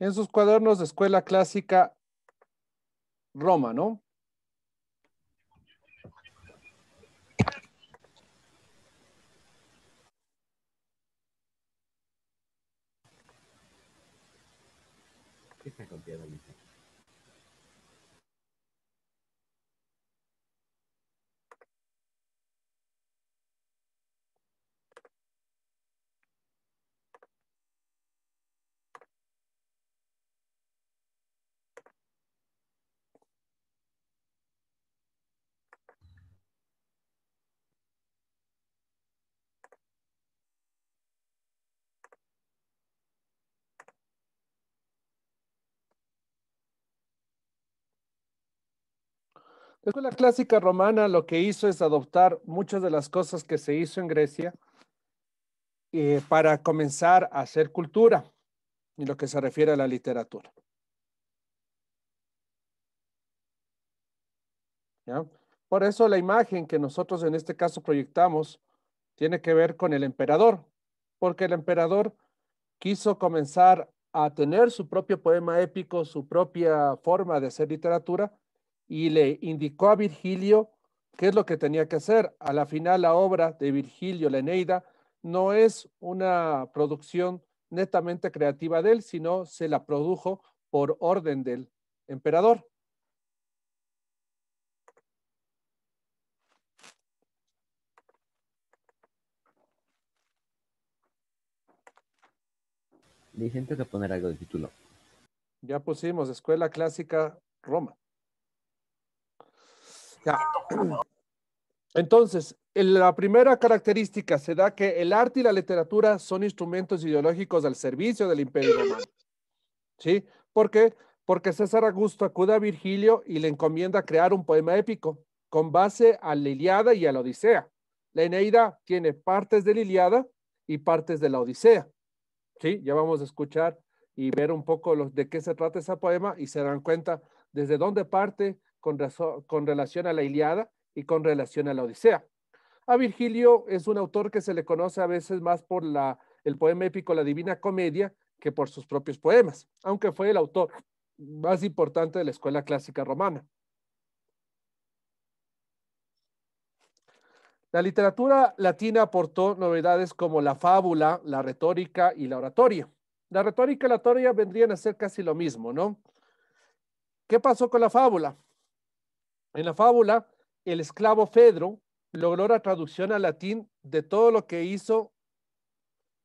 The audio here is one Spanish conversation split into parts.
en sus cuadernos de escuela clásica Roma, ¿no? La escuela clásica romana lo que hizo es adoptar muchas de las cosas que se hizo en Grecia eh, para comenzar a hacer cultura en lo que se refiere a la literatura. Por eso la imagen que nosotros en este caso proyectamos tiene que ver con el emperador, porque el emperador quiso comenzar a tener su propio poema épico, su propia forma de hacer literatura, y le indicó a Virgilio qué es lo que tenía que hacer. A la final, la obra de Virgilio, la Eneida, no es una producción netamente creativa de él, sino se la produjo por orden del emperador. Dicen que poner algo de título. Ya pusimos Escuela Clásica Roma. Entonces, la primera característica se da que el arte y la literatura son instrumentos ideológicos al servicio del imperio romano. ¿Sí? ¿Por qué? Porque César Augusto acude a Virgilio y le encomienda crear un poema épico con base a la Iliada y a la Odisea. La Eneida tiene partes de la Iliada y partes de la Odisea. ¿Sí? Ya vamos a escuchar y ver un poco de qué se trata ese poema y se dan cuenta desde dónde parte, con, relación a la Iliada y con relación a la Odisea. A Virgilio es un autor que se le conoce a veces más por la, el poema épico La Divina Comedia que por sus propios poemas, aunque fue el autor más importante de la escuela clásica romana. La literatura latina aportó novedades como la fábula, la retórica y la oratoria. La retórica y la oratoria vendrían a ser casi lo mismo, ¿no? ¿Qué pasó con la fábula? En la fábula, el esclavo Fedro logró la traducción al latín de todo lo que hizo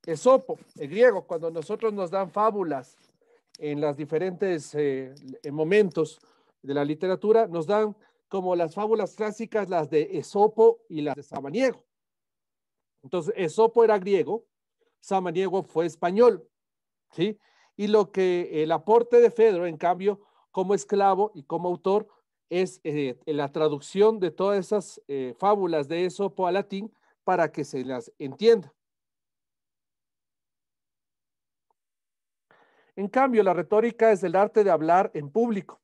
Esopo, el griego, cuando nosotros nos dan fábulas en los diferentes eh, momentos de la literatura, nos dan como las fábulas clásicas, las de Esopo y las de Samaniego. Entonces, Esopo era griego, Samaniego fue español, ¿sí? Y lo que el aporte de Fedro, en cambio, como esclavo y como autor, es eh, la traducción de todas esas eh, fábulas de Esopo a latín para que se las entienda. En cambio, la retórica es el arte de hablar en público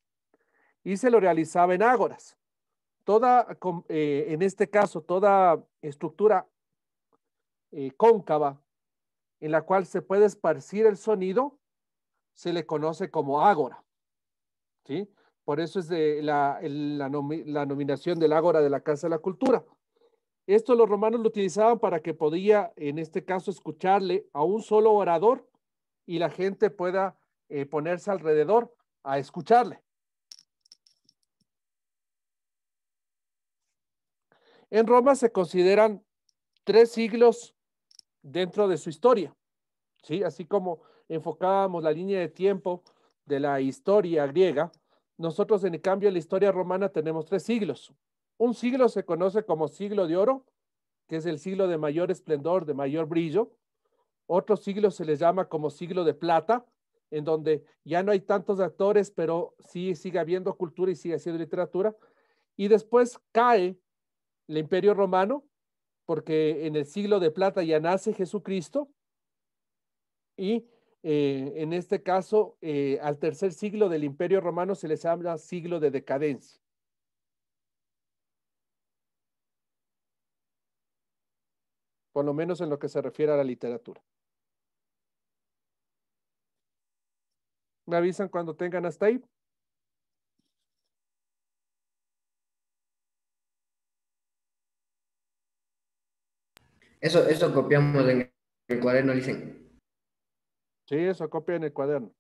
y se lo realizaba en ágoras. Toda, eh, en este caso, toda estructura cóncava en la cual se puede esparcir el sonido se le conoce como ágora. ¿Sí? Por eso es de la, la, nominación del Ágora de la Casa de la Cultura. Esto los romanos lo utilizaban para que podía, en este caso, escucharle a un solo orador y la gente pueda eh, ponerse alrededor a escucharle. En Roma se consideran tres siglos dentro de su historia, ¿sí? Así como enfocábamos la línea de tiempo de la historia griega, nosotros, en cambio, en la historia romana tenemos tres siglos. Un siglo se conoce como siglo de oro, que es el siglo de mayor esplendor, de mayor brillo. Otro siglo se le llama como siglo de plata, en donde ya no hay tantos actores, pero sí sigue habiendo cultura y sigue siendo literatura. Y después cae el imperio romano, porque en el siglo de plata ya nace Jesucristo. Y eh, en este caso, eh, al tercer siglo del Imperio Romano se les habla siglo de decadencia. Por lo menos en lo que se refiere a la literatura. ¿Me avisan cuando tengan hasta ahí? Eso, eso copiamos en el cuaderno, dicen. Sí, eso copia en el cuaderno.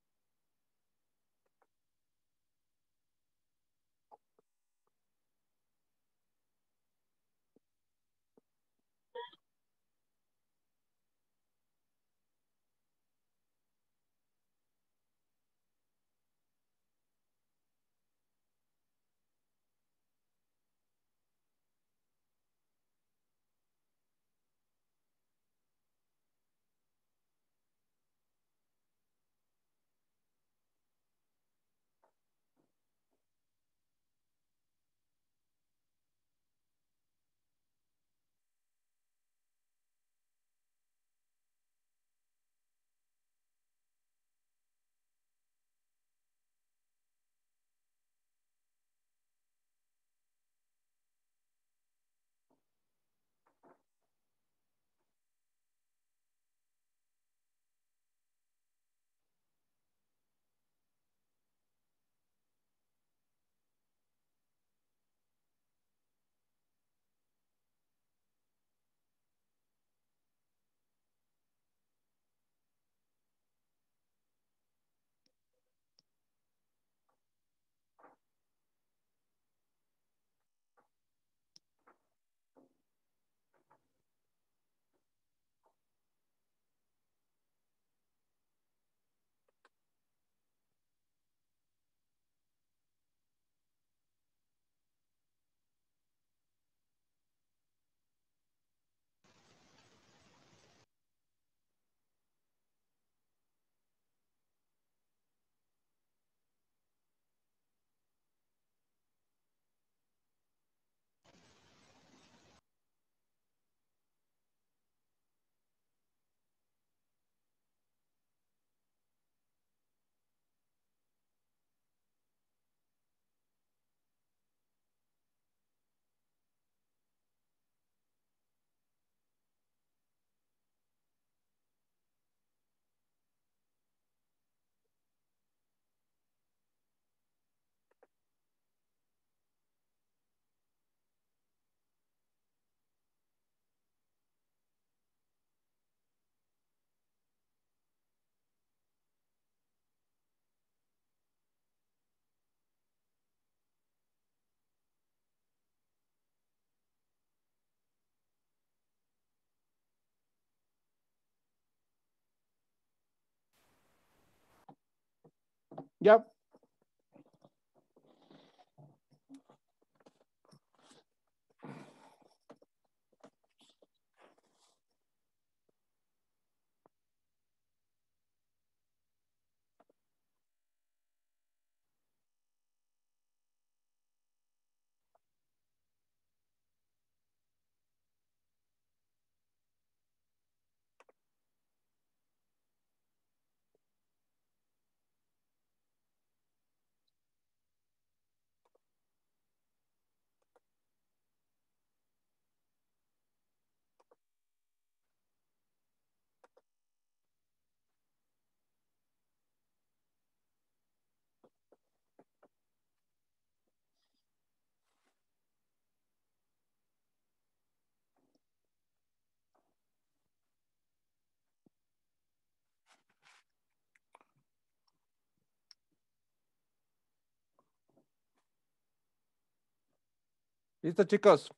Yep. Listo, chicos.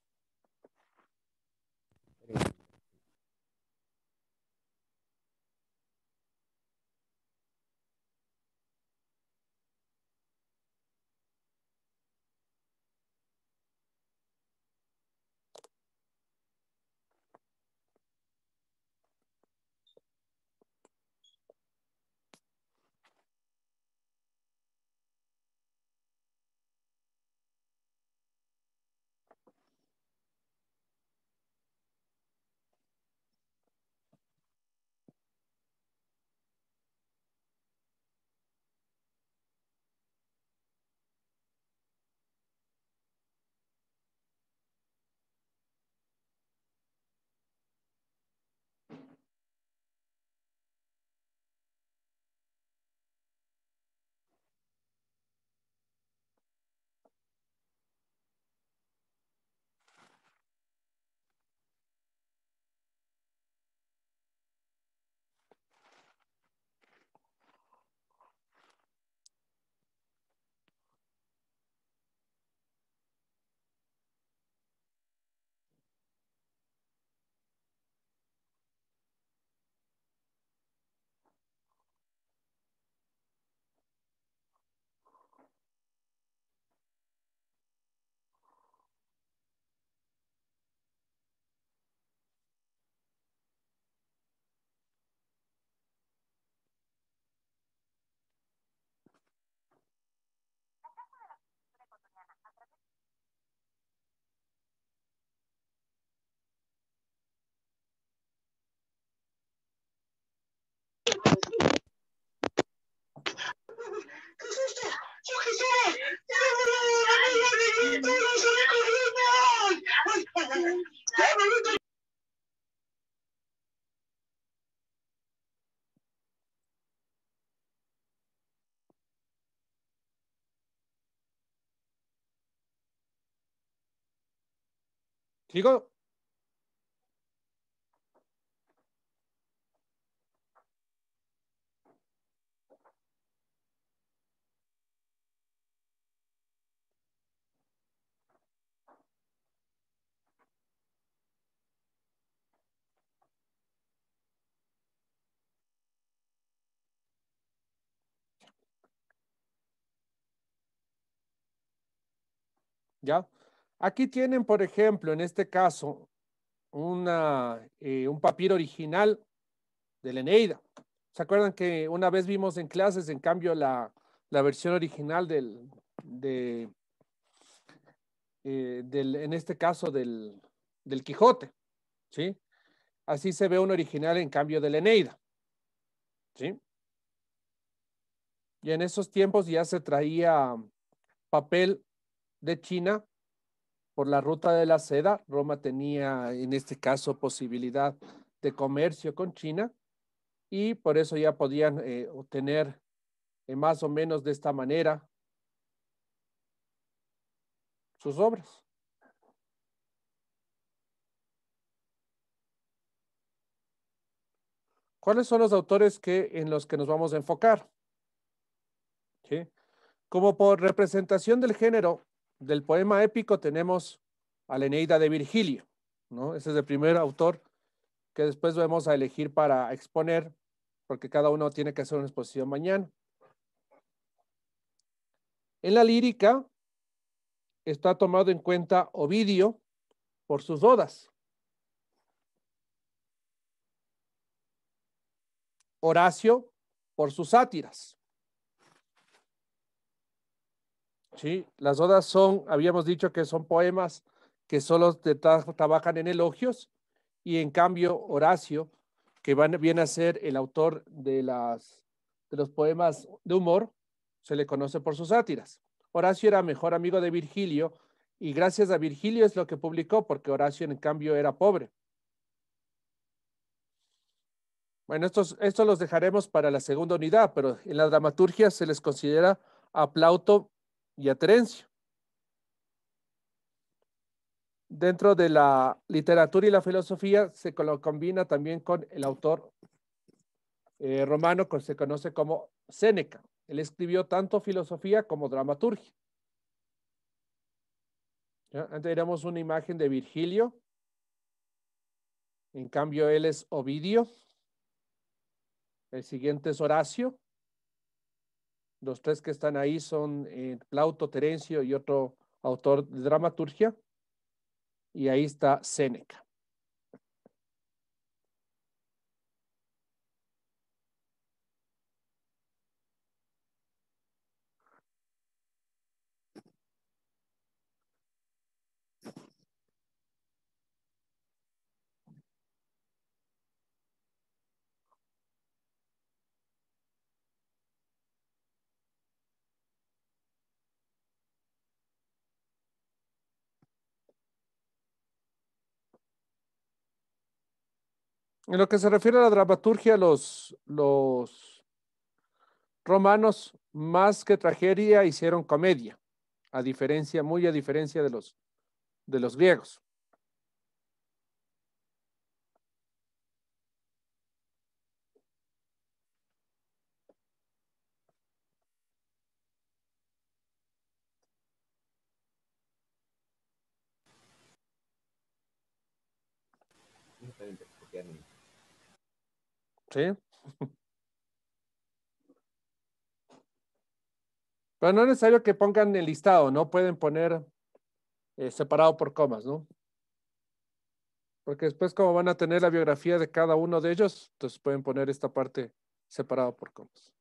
네가 ¿ya? Aquí tienen, por ejemplo, en este caso, una, eh, un papiro original de la Eneida. ¿Se acuerdan que una vez vimos en clases, en cambio, la, versión original del, de, eh, en este caso, del, Quijote, ¿sí? Así se ve un original, en cambio, de la Eneida, ¿sí? Y en esos tiempos ya se traía papel de China por la ruta de la seda. Roma tenía en este caso posibilidad de comercio con China y por eso ya podían eh, obtener eh, más o menos de esta manera sus obras. ¿Cuáles son los autores que, en los que nos vamos a enfocar? Como por representación del género, del poema épico tenemos a la Eneida de Virgilio, ¿no? Ese es el primer autor que después vamos a elegir para exponer, porque cada uno tiene que hacer una exposición mañana. En la lírica está tomado en cuenta Ovidio por sus odas. Horacio por sus sátiras. Sí, las odas son, habíamos dicho que son poemas que solo trabajan en elogios y en cambio Horacio, que van, viene a ser el autor de, las, de los poemas de humor, se le conoce por sus sátiras. Horacio era mejor amigo de Virgilio y gracias a Virgilio es lo que publicó porque Horacio en cambio era pobre. Bueno, estos, los dejaremos para la segunda unidad, pero en la dramaturgia se les considera a Plauto y a Terencio. Dentro de la literatura y la filosofía se lo combina también con el autor eh, romano que se conoce como Séneca. Él escribió tanto filosofía como dramaturgia. Antes éramos una imagen de Virgilio. En cambio, él es Ovidio. El siguiente es Horacio. Los tres que están ahí son eh, Plauto, Terencio y otro autor de dramaturgia. Y ahí está Séneca. En lo que se refiere a la dramaturgia, los, los romanos, más que tragedia, hicieron comedia, a diferencia, muy a diferencia de los, de los griegos. Pero no es necesario que pongan el listado, ¿no? Pueden poner eh, separado por comas, ¿no? Porque después como van a tener la biografía de cada uno de ellos, entonces pueden poner esta parte separado por comas.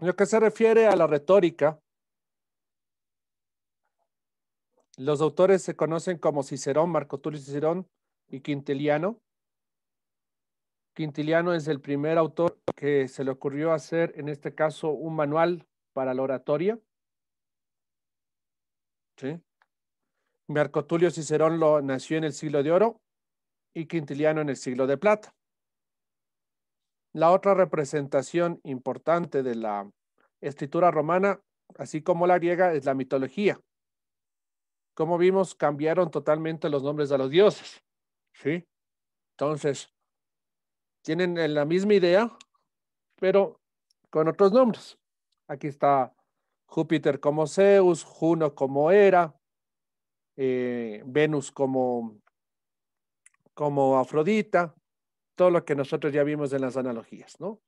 En lo que se refiere a la retórica, los autores se conocen como Cicerón, Marco Tulio Cicerón y Quintiliano. Quintiliano es el primer autor que se le ocurrió hacer, en este caso, un manual para la oratoria. ¿Sí? Marco Tulio Cicerón lo, nació en el siglo de oro y Quintiliano en el siglo de plata. La otra representación importante de la escritura romana, así como la griega, es la mitología. Como vimos, cambiaron totalmente los nombres de los dioses. ¿sí? Entonces, tienen la misma idea, pero con otros nombres. Aquí está Júpiter como Zeus, Juno como Hera, eh, Venus como, como Afrodita, todo lo que nosotros ya vimos en las analogías, ¿no?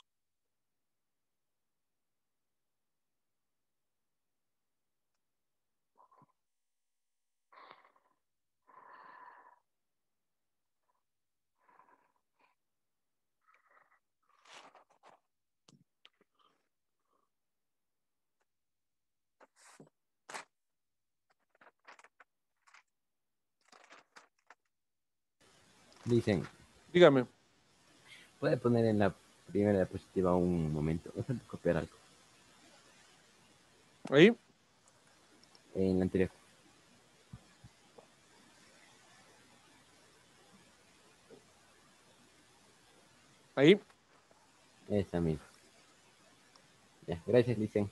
Dicen. Dígame. Puede poner en la primera diapositiva un momento. Voy a copiar algo. ¿Ahí? En la anterior. Ahí. Esa misma. Ya, gracias, Licen.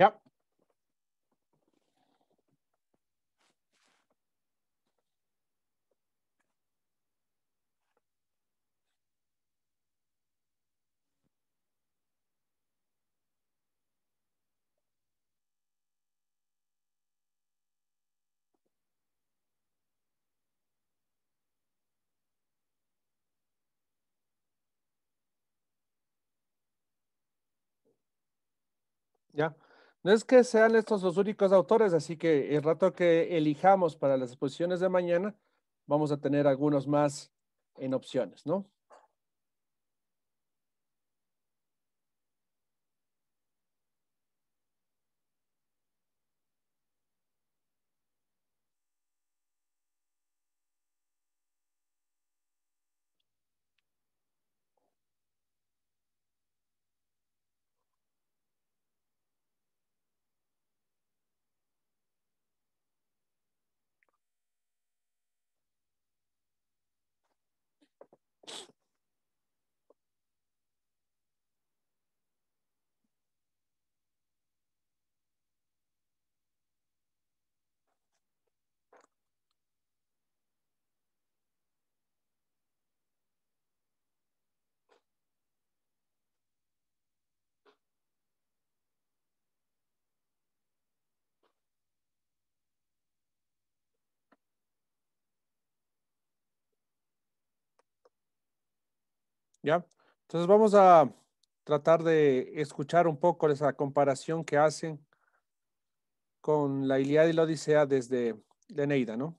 Yep. Yeah. No es que sean estos los únicos autores, así que el rato que elijamos para las exposiciones de mañana, vamos a tener algunos más en opciones, ¿no? ¿Ya? Entonces vamos a tratar de escuchar un poco esa comparación que hacen con la Ilíada y la Odisea desde la Eneida, ¿no?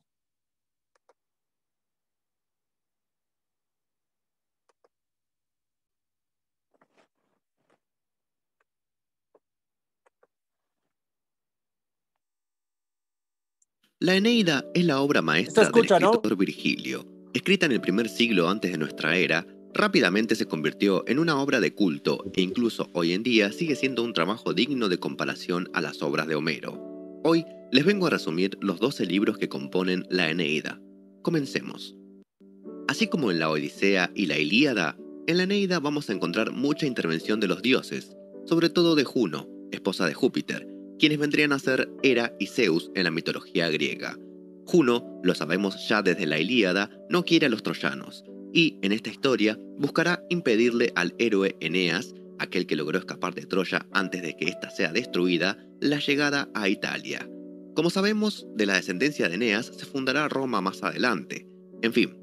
La Eneida es la obra maestra del escritor Virgilio, escrita en el primer siglo antes de nuestra era rápidamente se convirtió en una obra de culto e incluso hoy en día sigue siendo un trabajo digno de comparación a las obras de Homero. Hoy les vengo a resumir los 12 libros que componen la Eneida. Comencemos. Así como en la Odisea y la Ilíada, en la Eneida vamos a encontrar mucha intervención de los dioses, sobre todo de Juno, esposa de Júpiter, quienes vendrían a ser Hera y Zeus en la mitología griega. Juno, lo sabemos ya desde la Ilíada, no quiere a los troyanos, y, en esta historia, buscará impedirle al héroe Eneas, aquel que logró escapar de Troya antes de que ésta sea destruida, la llegada a Italia. Como sabemos, de la descendencia de Eneas se fundará Roma más adelante. En fin,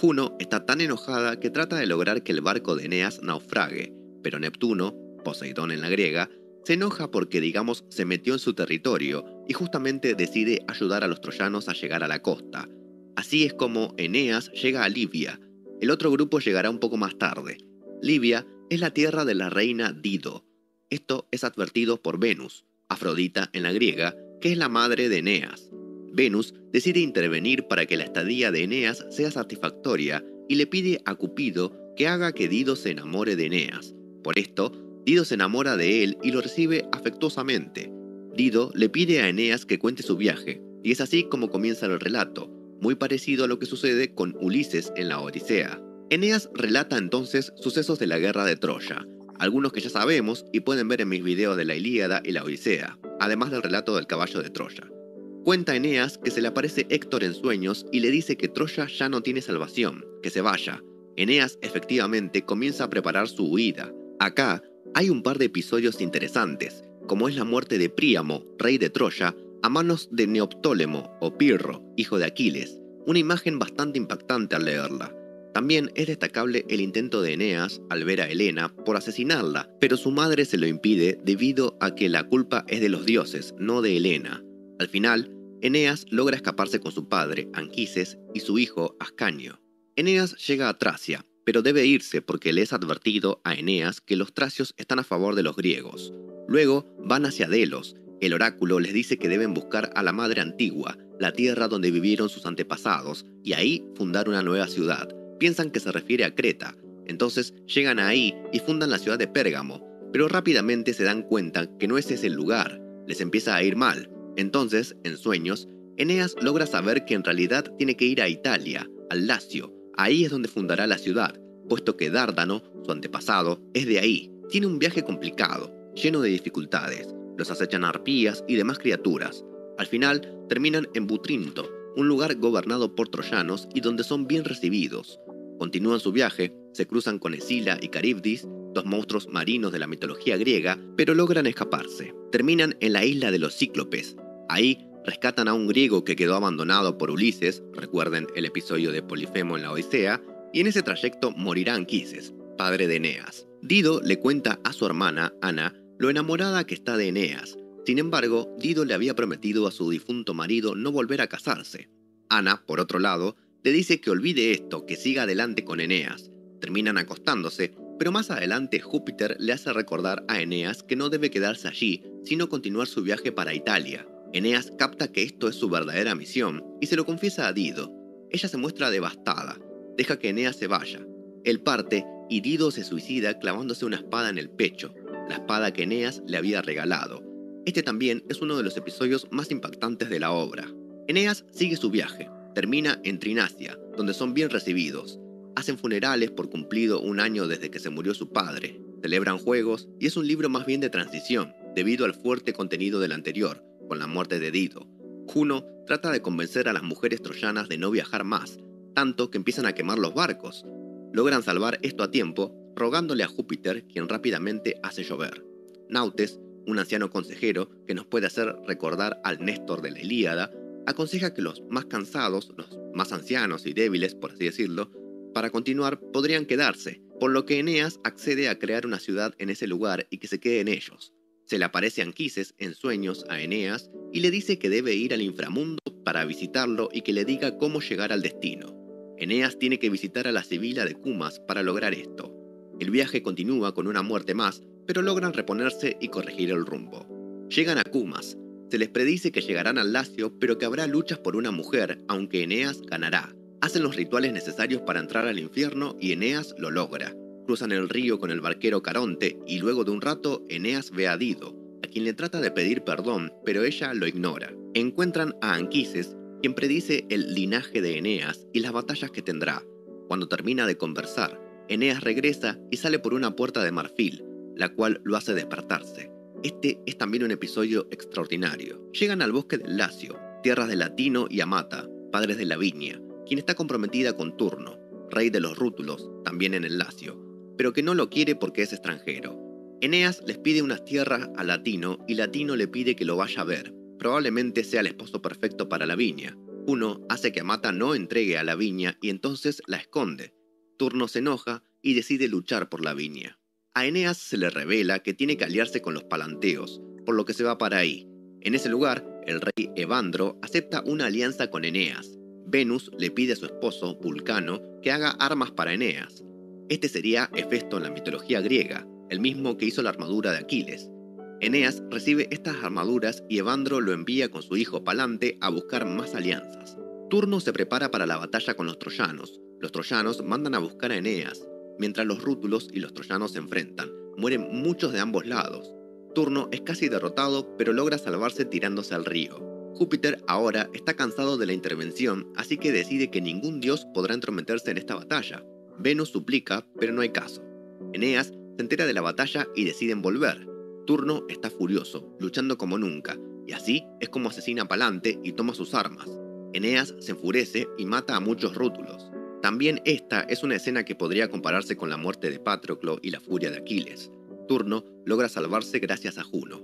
Juno está tan enojada que trata de lograr que el barco de Eneas naufrague, pero Neptuno, Poseidón en la griega, se enoja porque, digamos, se metió en su territorio y justamente decide ayudar a los troyanos a llegar a la costa, Así es como Eneas llega a Libia. El otro grupo llegará un poco más tarde. Libia es la tierra de la reina Dido. Esto es advertido por Venus, Afrodita en la griega, que es la madre de Eneas. Venus decide intervenir para que la estadía de Eneas sea satisfactoria y le pide a Cupido que haga que Dido se enamore de Eneas. Por esto, Dido se enamora de él y lo recibe afectuosamente. Dido le pide a Eneas que cuente su viaje, y es así como comienza el relato, muy parecido a lo que sucede con Ulises en la Odisea. Eneas relata entonces sucesos de la guerra de Troya, algunos que ya sabemos y pueden ver en mis videos de la Ilíada y la Odisea, además del relato del caballo de Troya. Cuenta Eneas que se le aparece Héctor en sueños y le dice que Troya ya no tiene salvación, que se vaya. Eneas efectivamente comienza a preparar su huida. Acá hay un par de episodios interesantes, como es la muerte de Príamo, rey de Troya, a manos de Neoptólemo o Pirro, hijo de Aquiles, una imagen bastante impactante al leerla. También es destacable el intento de Eneas al ver a Helena por asesinarla, pero su madre se lo impide debido a que la culpa es de los dioses, no de Helena. Al final, Eneas logra escaparse con su padre, Anquises, y su hijo, Ascanio. Eneas llega a Tracia, pero debe irse porque le es advertido a Eneas que los tracios están a favor de los griegos. Luego van hacia Delos, el oráculo les dice que deben buscar a la madre antigua, la tierra donde vivieron sus antepasados, y ahí fundar una nueva ciudad. Piensan que se refiere a Creta, entonces llegan ahí y fundan la ciudad de Pérgamo, pero rápidamente se dan cuenta que no ese es el lugar, les empieza a ir mal. Entonces, en sueños, Eneas logra saber que en realidad tiene que ir a Italia, al Lacio, ahí es donde fundará la ciudad, puesto que Dárdano, su antepasado, es de ahí. Tiene un viaje complicado, lleno de dificultades, los acechan arpías y demás criaturas. Al final, terminan en Butrinto, un lugar gobernado por troyanos y donde son bien recibidos. Continúan su viaje, se cruzan con Escila y Caribdis, dos monstruos marinos de la mitología griega, pero logran escaparse. Terminan en la isla de los Cíclopes. Ahí rescatan a un griego que quedó abandonado por Ulises, recuerden el episodio de Polifemo en la Oisea, y en ese trayecto morirá Anquises, padre de Eneas. Dido le cuenta a su hermana, Ana, lo enamorada que está de Eneas. Sin embargo, Dido le había prometido a su difunto marido no volver a casarse. Ana, por otro lado, le dice que olvide esto, que siga adelante con Eneas. Terminan acostándose, pero más adelante Júpiter le hace recordar a Eneas que no debe quedarse allí, sino continuar su viaje para Italia. Eneas capta que esto es su verdadera misión y se lo confiesa a Dido. Ella se muestra devastada, deja que Eneas se vaya. Él parte y Dido se suicida clavándose una espada en el pecho la espada que Eneas le había regalado. Este también es uno de los episodios más impactantes de la obra. Eneas sigue su viaje, termina en Trinacia, donde son bien recibidos. Hacen funerales por cumplido un año desde que se murió su padre, celebran juegos y es un libro más bien de transición, debido al fuerte contenido del anterior, con la muerte de Dido. Juno trata de convencer a las mujeres troyanas de no viajar más, tanto que empiezan a quemar los barcos. Logran salvar esto a tiempo, rogándole a Júpiter, quien rápidamente hace llover. Nautes, un anciano consejero que nos puede hacer recordar al Néstor de la Ilíada, aconseja que los más cansados, los más ancianos y débiles, por así decirlo, para continuar podrían quedarse, por lo que Eneas accede a crear una ciudad en ese lugar y que se quede en ellos. Se le aparece Anquises en sueños a Eneas y le dice que debe ir al inframundo para visitarlo y que le diga cómo llegar al destino. Eneas tiene que visitar a la Sibila de Cumas para lograr esto. El viaje continúa con una muerte más, pero logran reponerse y corregir el rumbo. Llegan a Cumas. Se les predice que llegarán al Lacio, pero que habrá luchas por una mujer, aunque Eneas ganará. Hacen los rituales necesarios para entrar al infierno y Eneas lo logra. Cruzan el río con el barquero Caronte y luego de un rato Eneas ve a Dido, a quien le trata de pedir perdón, pero ella lo ignora. Encuentran a Anquises, quien predice el linaje de Eneas y las batallas que tendrá. Cuando termina de conversar, Eneas regresa y sale por una puerta de marfil, la cual lo hace despertarse. Este es también un episodio extraordinario. Llegan al bosque del Lacio, tierras de Latino y Amata, padres de Lavinia, quien está comprometida con Turno, rey de los Rútulos, también en el Lacio, pero que no lo quiere porque es extranjero. Eneas les pide unas tierras a Latino y Latino le pide que lo vaya a ver. Probablemente sea el esposo perfecto para Lavinia. Uno hace que Amata no entregue a Lavinia y entonces la esconde, Turno se enoja y decide luchar por la viña. A Eneas se le revela que tiene que aliarse con los palanteos, por lo que se va para ahí. En ese lugar, el rey Evandro acepta una alianza con Eneas. Venus le pide a su esposo, Vulcano, que haga armas para Eneas. Este sería Hefesto en la mitología griega, el mismo que hizo la armadura de Aquiles. Eneas recibe estas armaduras y Evandro lo envía con su hijo Palante a buscar más alianzas. Turno se prepara para la batalla con los troyanos, los troyanos mandan a buscar a Eneas, mientras los rútulos y los troyanos se enfrentan. Mueren muchos de ambos lados. Turno es casi derrotado, pero logra salvarse tirándose al río. Júpiter ahora está cansado de la intervención, así que decide que ningún dios podrá entrometerse en esta batalla. Venus suplica, pero no hay caso. Eneas se entera de la batalla y deciden volver. Turno está furioso, luchando como nunca, y así es como asesina a Palante y toma sus armas. Eneas se enfurece y mata a muchos rútulos. También esta es una escena que podría compararse con la muerte de Patroclo y la furia de Aquiles. Turno logra salvarse gracias a Juno.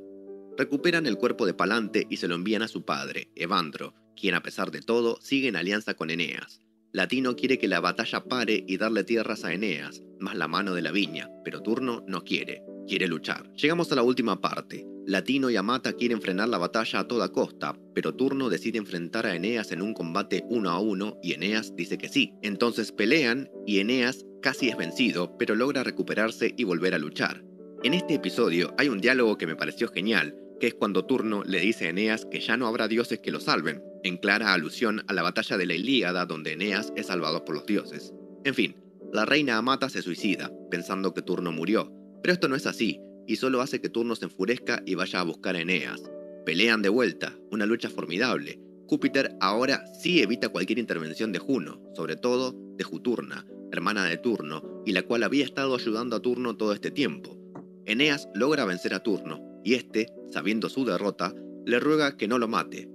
Recuperan el cuerpo de Palante y se lo envían a su padre, Evandro, quien a pesar de todo sigue en alianza con Eneas. Latino quiere que la batalla pare y darle tierras a Eneas, más la mano de la viña, pero Turno no quiere, quiere luchar. Llegamos a la última parte. Latino y Amata quieren frenar la batalla a toda costa, pero Turno decide enfrentar a Eneas en un combate uno a uno y Eneas dice que sí. Entonces pelean y Eneas casi es vencido, pero logra recuperarse y volver a luchar. En este episodio hay un diálogo que me pareció genial, que es cuando Turno le dice a Eneas que ya no habrá dioses que lo salven, en clara alusión a la batalla de la Ilíada donde Eneas es salvado por los dioses. En fin, la reina Amata se suicida, pensando que Turno murió, pero esto no es así, y solo hace que Turno se enfurezca y vaya a buscar a Eneas. Pelean de vuelta, una lucha formidable. Júpiter ahora sí evita cualquier intervención de Juno, sobre todo de Juturna, hermana de Turno, y la cual había estado ayudando a Turno todo este tiempo. Eneas logra vencer a Turno, y este, sabiendo su derrota, le ruega que no lo mate,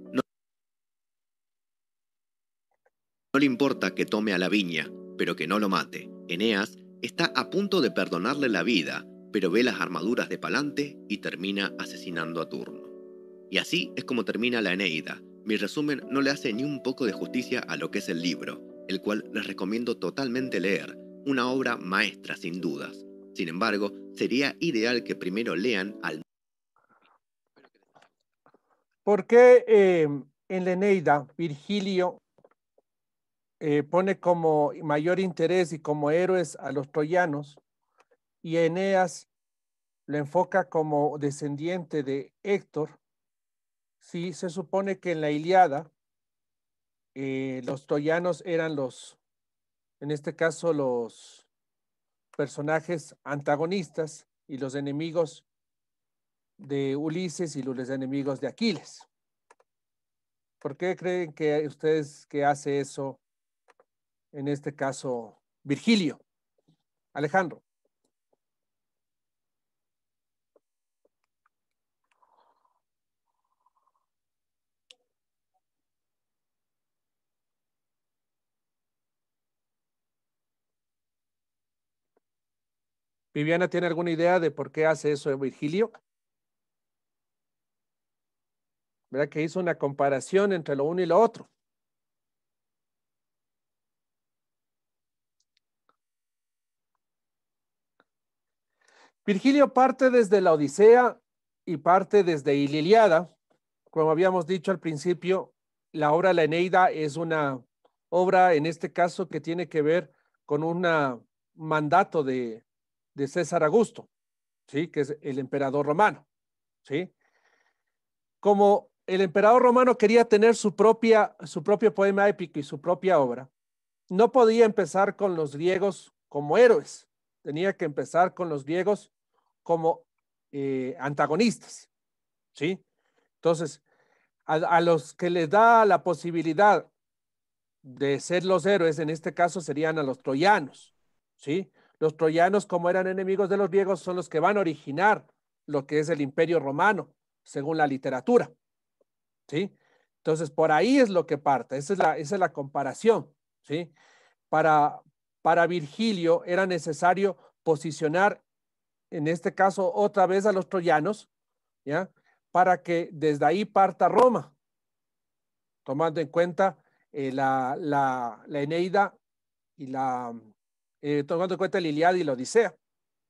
No le importa que tome a la viña, pero que no lo mate. Eneas está a punto de perdonarle la vida, pero ve las armaduras de Palante y termina asesinando a Turno. Y así es como termina la Eneida. Mi resumen no le hace ni un poco de justicia a lo que es el libro, el cual les recomiendo totalmente leer, una obra maestra sin dudas. Sin embargo, sería ideal que primero lean al... ¿Por qué eh, en la Eneida Virgilio eh, pone como mayor interés y como héroes a los troyanos y Eneas lo enfoca como descendiente de Héctor, si se supone que en la Iliada eh, los troyanos eran los, en este caso, los personajes antagonistas y los enemigos de Ulises y los enemigos de Aquiles. ¿Por qué creen que ustedes que hace eso en este caso Virgilio. Alejandro. Viviana, ¿tiene alguna idea de por qué hace eso Virgilio? ¿Verdad que hizo una comparación entre lo uno y lo otro? Virgilio parte desde la Odisea y parte desde Ililiada. Como habíamos dicho al principio, la obra La Eneida es una obra, en este caso, que tiene que ver con un mandato de, César Augusto, ¿sí? que es el emperador romano. ¿sí? Como el emperador romano quería tener su, propia, su propio poema épico y su propia obra, no podía empezar con los griegos como héroes, tenía que empezar con los griegos como eh, antagonistas. ¿sí? Entonces, a, los que les da la posibilidad de ser los héroes, en este caso serían a los troyanos. ¿sí? Los troyanos, como eran enemigos de los griegos, son los que van a originar lo que es el imperio romano, según la literatura. ¿sí? Entonces, por ahí es lo que parte. Esa es la, esa es la comparación. ¿sí? Para, para Virgilio era necesario posicionar, en este caso, otra vez a los troyanos, ¿ya? Para que desde ahí parta Roma, tomando en cuenta eh, la, Eneida y la, eh, tomando en cuenta el Iliad y la Odisea,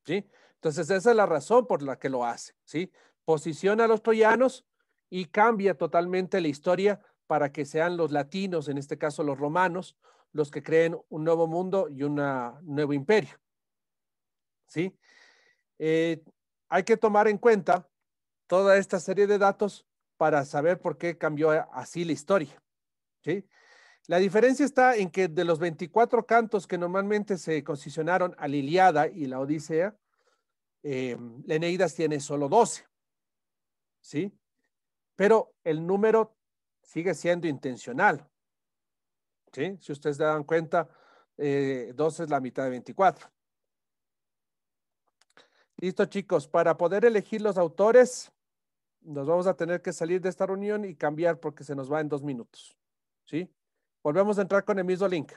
¿sí? Entonces esa es la razón por la que lo hace, ¿sí? Posiciona a los troyanos y cambia totalmente la historia para que sean los latinos, en este caso los romanos, los que creen un nuevo mundo y un nuevo imperio. ¿Sí? Eh, hay que tomar en cuenta toda esta serie de datos para saber por qué cambió así la historia. ¿Sí? La diferencia está en que de los 24 cantos que normalmente se concesionaron a la Iliada y la Odisea, Leneidas eh, la tiene solo 12. ¿Sí? Pero el número sigue siendo intencional. Si ustedes se dan cuenta, eh, 12 es la mitad de 24. Listo, chicos. Para poder elegir los autores, nos vamos a tener que salir de esta reunión y cambiar porque se nos va en dos minutos. ¿Sí? Volvemos a entrar con el mismo link.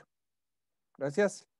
Gracias.